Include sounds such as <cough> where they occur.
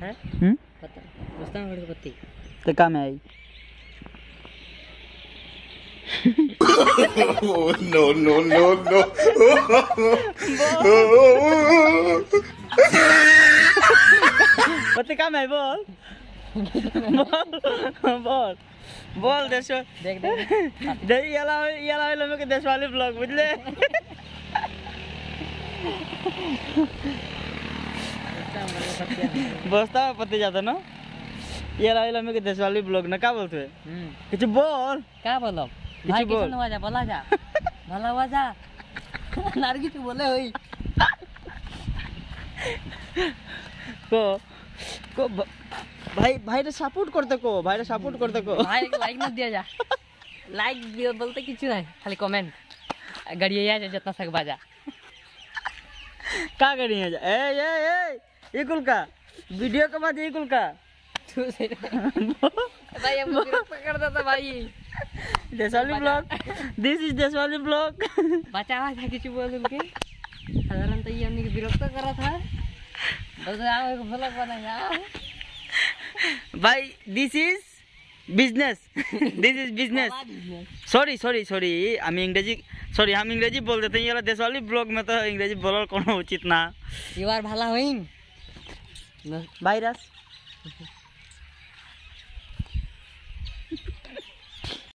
है हम्म पत्ता पुस्ता में पत्ती तो काम है oh, no, no, no, no. पत्ते काम है बोल बोल बोल देश देख देख याला याला लोगों के देश वाले ब्लॉग बुझले बस्ता में पते जाते ना ये ला इला में के देशवाली ब्लॉग ना का बोलते हम्म। कुछ बोल का बोलो भाई किसन हुआ जा बोला जा भला हुआ जा नारगी तू बोले होई को को भाई भाई रे सपोर्ट करते को भाई रे सपोर्ट करते को भाई लाइक मत दिया जा लाइक दिया बोलते किछ नहीं खाली कमेंट गड़िया जा जितना सक बाजा का गड़िया जा ए ए ए ये का वीडियो के बाद ये का भाई हम पकड़ देता तो भाई देशवाली ब्लॉग दिस इज बचावा था किसी बोल उनके साधारण तो ये हमने विरोध तो कर रहा था तो एक <laughs> ब्लॉग बनाएगा भाई this is business this is business sorry sorry sorry আমি ইংরেজি সরি আমি ইংরেজি বলতে দেশওয়ালি ব্লগ মে তো ইংরেজি বলার কোনো উচিত না ইউ আর ভালো হইং ¿Vairas?